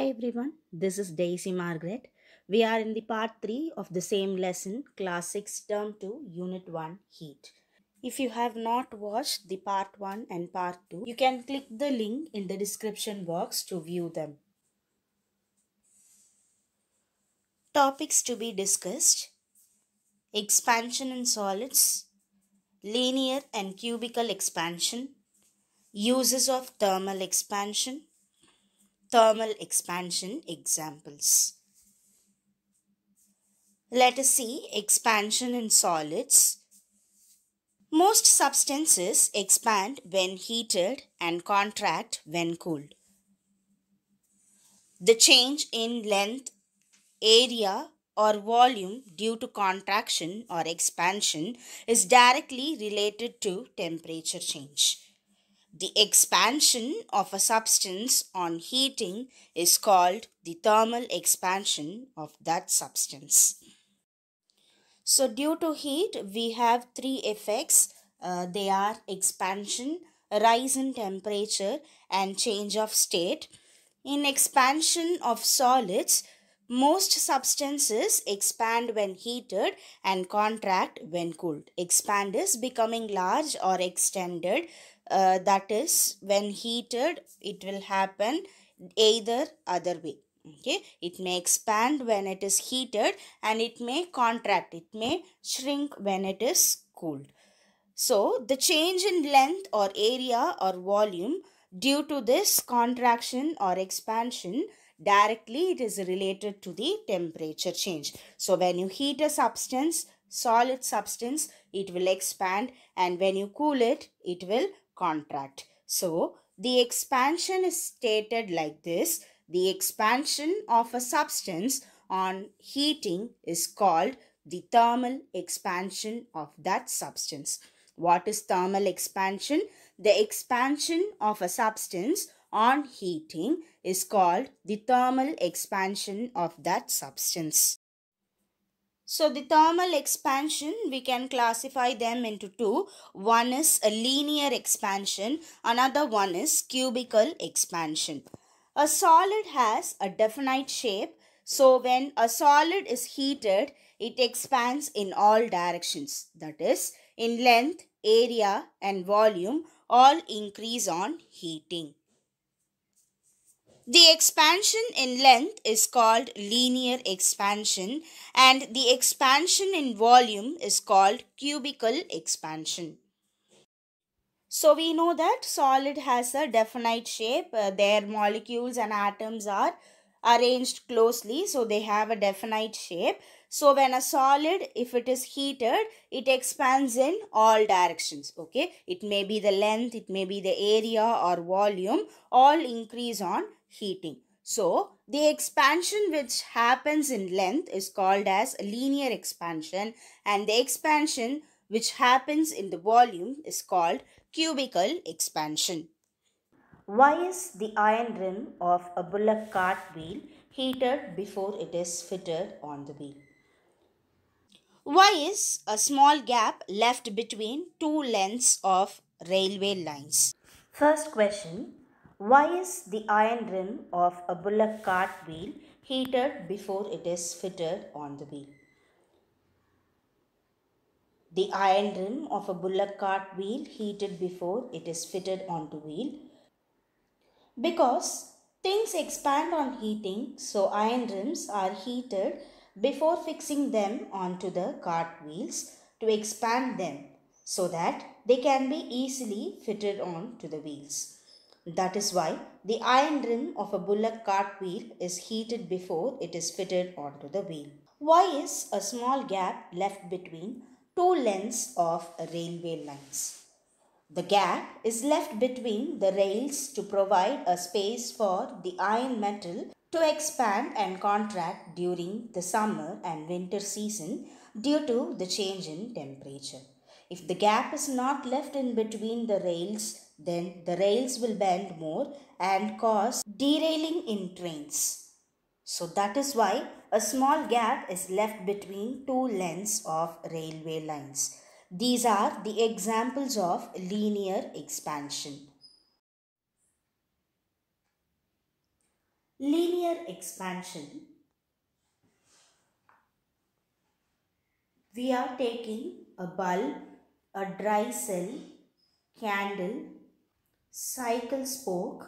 Hi everyone, this is Daisy Margaret. We are in the part 3 of the same lesson, class 6, term 2, unit 1, heat. If you have not watched the part 1 and part 2, you can click the link in the description box to view them. Topics to be discussed Expansion in solids, Linear and cubical expansion, Uses of thermal expansion, thermal expansion examples. Let us see expansion in solids. Most substances expand when heated and contract when cooled. The change in length, area, or volume due to contraction or expansion is directly related to temperature change. The expansion of a substance on heating is called the thermal expansion of that substance. So due to heat, we have three effects. Uh, they are expansion, rise in temperature and change of state. In expansion of solids, most substances expand when heated and contract when cooled. Expand is becoming large or extended uh, that is when heated it will happen either other way okay it may expand when it is heated and it may contract it may shrink when it is cooled so the change in length or area or volume due to this contraction or expansion directly it is related to the temperature change so when you heat a substance solid substance it will expand and when you cool it it will contract. So, the expansion is stated like this. The expansion of a substance on heating is called the thermal expansion of that substance. What is thermal expansion? The expansion of a substance on heating is called the thermal expansion of that substance. So the thermal expansion, we can classify them into two. One is a linear expansion, another one is cubical expansion. A solid has a definite shape. So when a solid is heated, it expands in all directions. That is, in length, area and volume all increase on heating. The expansion in length is called linear expansion and the expansion in volume is called cubical expansion. So we know that solid has a definite shape. Uh, their molecules and atoms are arranged closely so they have a definite shape. So when a solid, if it is heated, it expands in all directions. Okay, it may be the length, it may be the area or volume, all increase on heating. So, the expansion which happens in length is called as linear expansion and the expansion which happens in the volume is called cubical expansion. Why is the iron rim of a bullock cart wheel heated before it is fitted on the wheel? Why is a small gap left between two lengths of railway lines? First question why is the iron rim of a bullock cart wheel heated before it is fitted on the wheel? The iron rim of a bullock cart wheel heated before it is fitted onto wheel because things expand on heating so iron rims are heated before fixing them onto the cart wheels to expand them so that they can be easily fitted on to the wheels. That is why the iron rim of a bullock cart wheel is heated before it is fitted onto the wheel. Why is a small gap left between two lengths of railway lines? The gap is left between the rails to provide a space for the iron metal to expand and contract during the summer and winter season due to the change in temperature. If the gap is not left in between the rails then the rails will bend more and cause derailing in trains. So that is why a small gap is left between two lengths of railway lines. These are the examples of linear expansion. Linear expansion. We are taking a bulb, a dry cell, candle cycle spoke,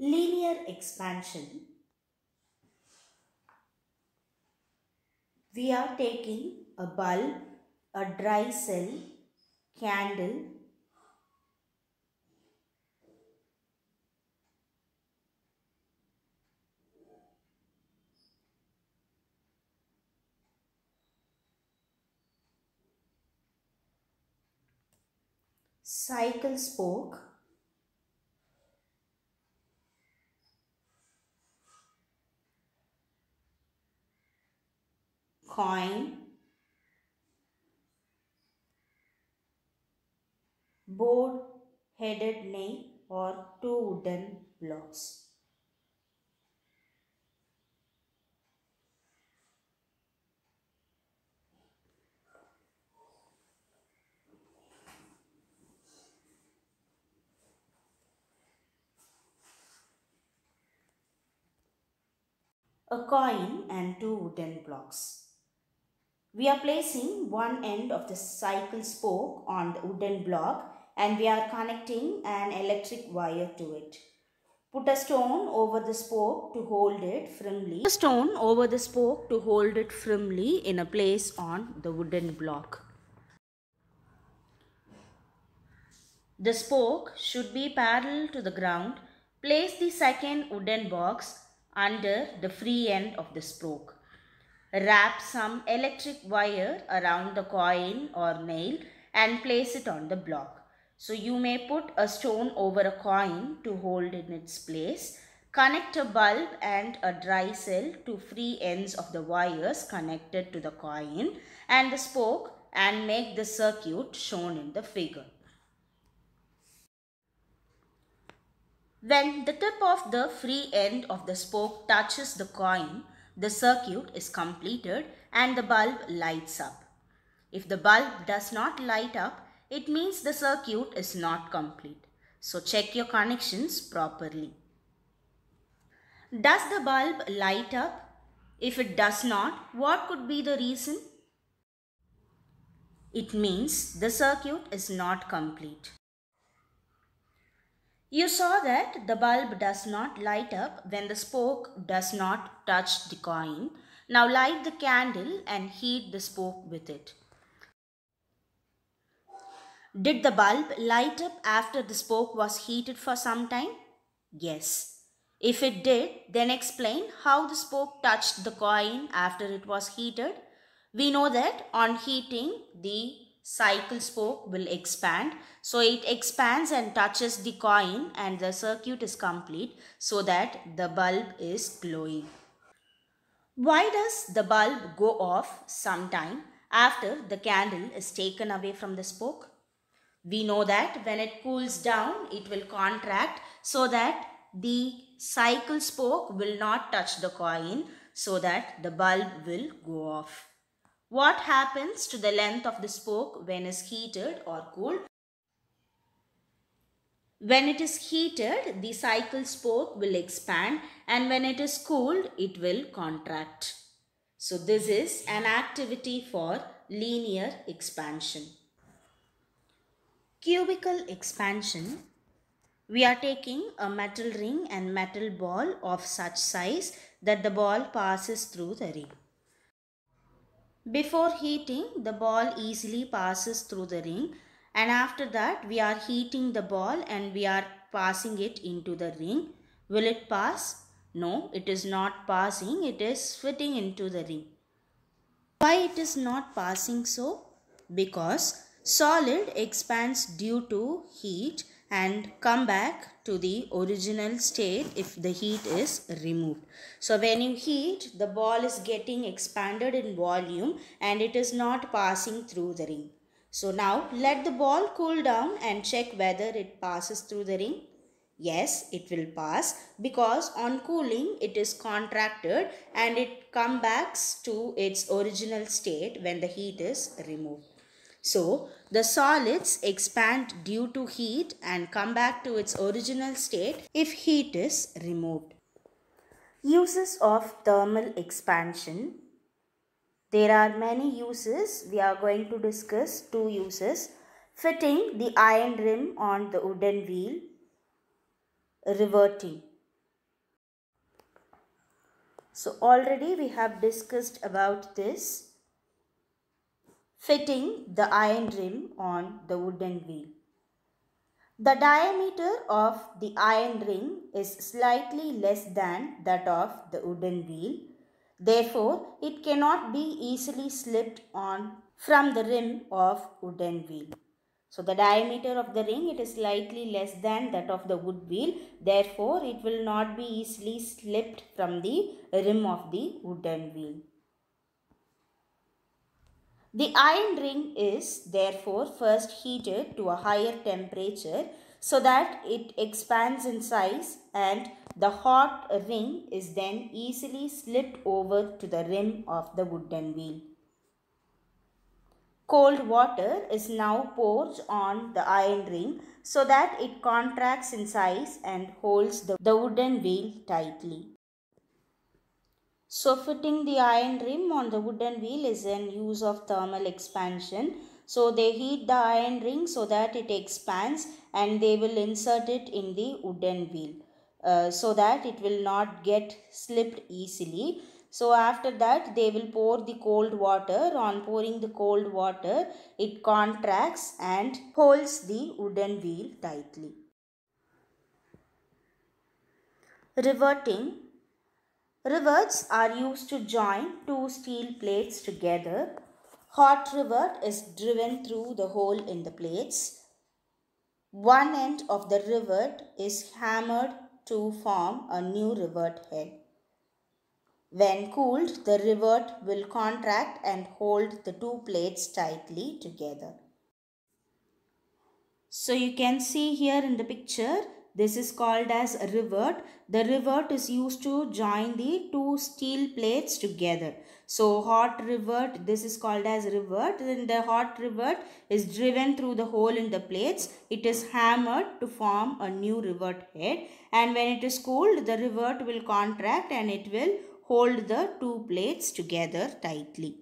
linear expansion. We are taking a bulb, a dry cell, candle cycle spoke coin board headed nail or two wooden blocks a coin and two wooden blocks. We are placing one end of the cycle spoke on the wooden block and we are connecting an electric wire to it. Put a stone over the spoke to hold it firmly. Put a stone over the spoke to hold it firmly in a place on the wooden block. The spoke should be parallel to the ground. Place the second wooden box under the free end of the spoke. Wrap some electric wire around the coin or nail and place it on the block. So you may put a stone over a coin to hold in its place. Connect a bulb and a dry cell to free ends of the wires connected to the coin and the spoke and make the circuit shown in the figure. When the tip of the free end of the spoke touches the coin, the circuit is completed and the bulb lights up. If the bulb does not light up, it means the circuit is not complete. So check your connections properly. Does the bulb light up? If it does not, what could be the reason? It means the circuit is not complete. You saw that the bulb does not light up when the spoke does not touch the coin. Now light the candle and heat the spoke with it. Did the bulb light up after the spoke was heated for some time? Yes. If it did, then explain how the spoke touched the coin after it was heated. We know that on heating, the cycle spoke will expand. So it expands and touches the coin and the circuit is complete so that the bulb is glowing. Why does the bulb go off sometime after the candle is taken away from the spoke? We know that when it cools down, it will contract so that the cycle spoke will not touch the coin so that the bulb will go off. What happens to the length of the spoke when it is heated or cooled? When it is heated, the cycle spoke will expand and when it is cooled, it will contract. So this is an activity for linear expansion. Cubical expansion. We are taking a metal ring and metal ball of such size that the ball passes through the ring. Before heating, the ball easily passes through the ring and after that we are heating the ball and we are passing it into the ring. Will it pass? No, it is not passing, it is fitting into the ring. Why it is not passing so? Because solid expands due to heat and come back to the original state if the heat is removed. So when you heat, the ball is getting expanded in volume and it is not passing through the ring. So now let the ball cool down and check whether it passes through the ring. Yes, it will pass because on cooling it is contracted and it comes back to its original state when the heat is removed. So the solids expand due to heat and come back to its original state if heat is removed. Uses of thermal expansion. There are many uses. We are going to discuss two uses. Fitting the iron rim on the wooden wheel. Reverting. So already we have discussed about this fitting the iron rim on the wooden wheel. The diameter of the iron ring is slightly less than that of the wooden wheel. Therefore, it cannot be easily slipped on from the rim of wooden wheel. So, the diameter of the ring it is slightly less than that of the wood wheel. Therefore, it will not be easily slipped from the rim of the wooden wheel. The iron ring is therefore first heated to a higher temperature so that it expands in size and the hot ring is then easily slipped over to the rim of the wooden wheel. Cold water is now poured on the iron ring so that it contracts in size and holds the, the wooden wheel tightly. So fitting the iron rim on the wooden wheel is an use of thermal expansion. So they heat the iron ring so that it expands and they will insert it in the wooden wheel uh, so that it will not get slipped easily. So after that they will pour the cold water. On pouring the cold water it contracts and holds the wooden wheel tightly. Reverting Rivets are used to join two steel plates together. Hot rivet is driven through the hole in the plates. One end of the rivet is hammered to form a new rivet head. When cooled, the rivet will contract and hold the two plates tightly together. So you can see here in the picture, this is called as rivet. The rivet is used to join the two steel plates together. So hot rivet, this is called as rivet. Then the hot rivet is driven through the hole in the plates. It is hammered to form a new rivet head. And when it is cooled, the rivet will contract and it will hold the two plates together tightly.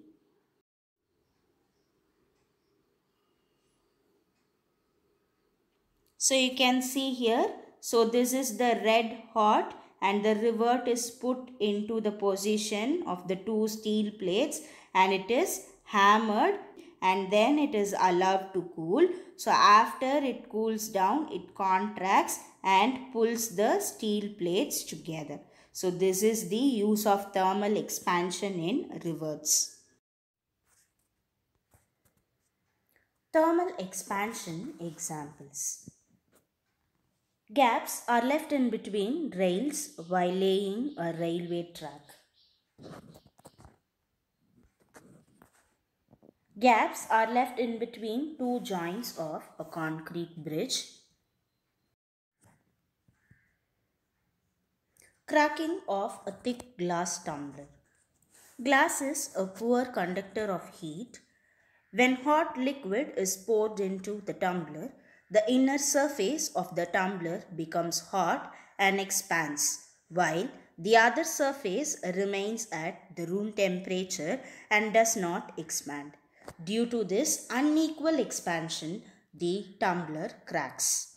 So you can see here so this is the red hot and the revert is put into the position of the two steel plates and it is hammered and then it is allowed to cool. So after it cools down, it contracts and pulls the steel plates together. So this is the use of thermal expansion in reverts. Thermal expansion examples. Gaps are left in between rails while laying a railway track. Gaps are left in between two joints of a concrete bridge. Cracking of a thick glass tumbler. Glass is a poor conductor of heat. When hot liquid is poured into the tumbler, the inner surface of the tumbler becomes hot and expands, while the other surface remains at the room temperature and does not expand. Due to this unequal expansion, the tumbler cracks.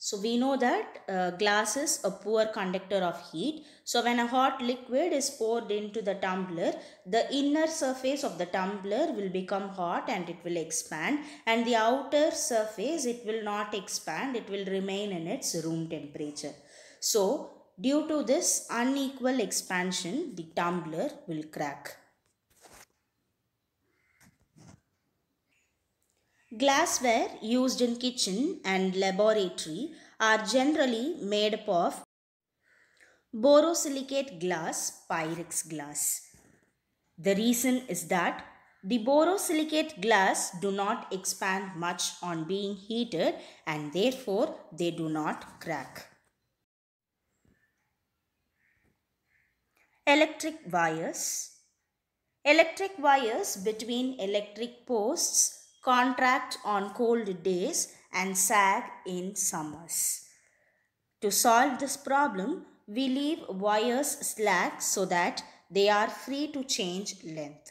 So we know that uh, glass is a poor conductor of heat. So when a hot liquid is poured into the tumbler, the inner surface of the tumbler will become hot and it will expand and the outer surface it will not expand, it will remain in its room temperature. So due to this unequal expansion, the tumbler will crack. Glassware used in kitchen and laboratory are generally made up of borosilicate glass, pyrex glass. The reason is that the borosilicate glass do not expand much on being heated and therefore they do not crack. Electric wires Electric wires between electric posts contract on cold days and sag in summers. To solve this problem, we leave wires slack so that they are free to change length.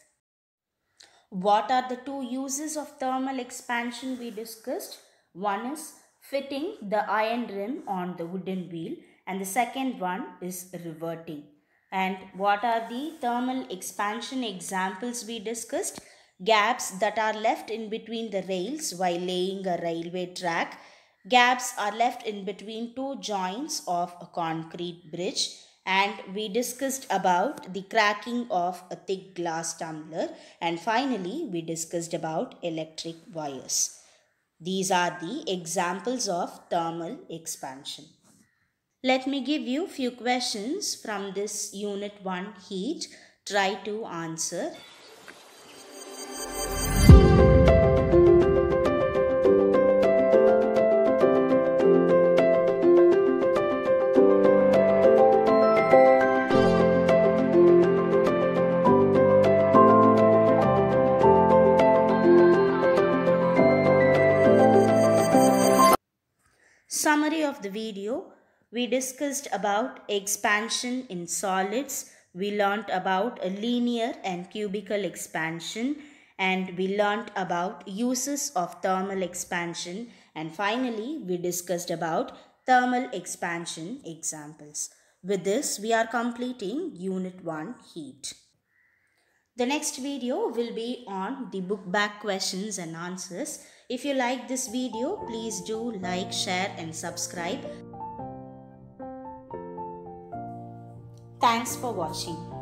What are the two uses of thermal expansion we discussed? One is fitting the iron rim on the wooden wheel and the second one is reverting. And what are the thermal expansion examples we discussed? gaps that are left in between the rails while laying a railway track. Gaps are left in between two joints of a concrete bridge and we discussed about the cracking of a thick glass tumbler and finally we discussed about electric wires. These are the examples of thermal expansion. Let me give you few questions from this unit 1 heat. Try to answer. of the video, we discussed about expansion in solids, we learnt about a linear and cubical expansion and we learnt about uses of thermal expansion and finally we discussed about thermal expansion examples. With this we are completing unit 1 heat. The next video will be on the book back questions and answers. If you like this video, please do like, share and subscribe. Thanks for watching.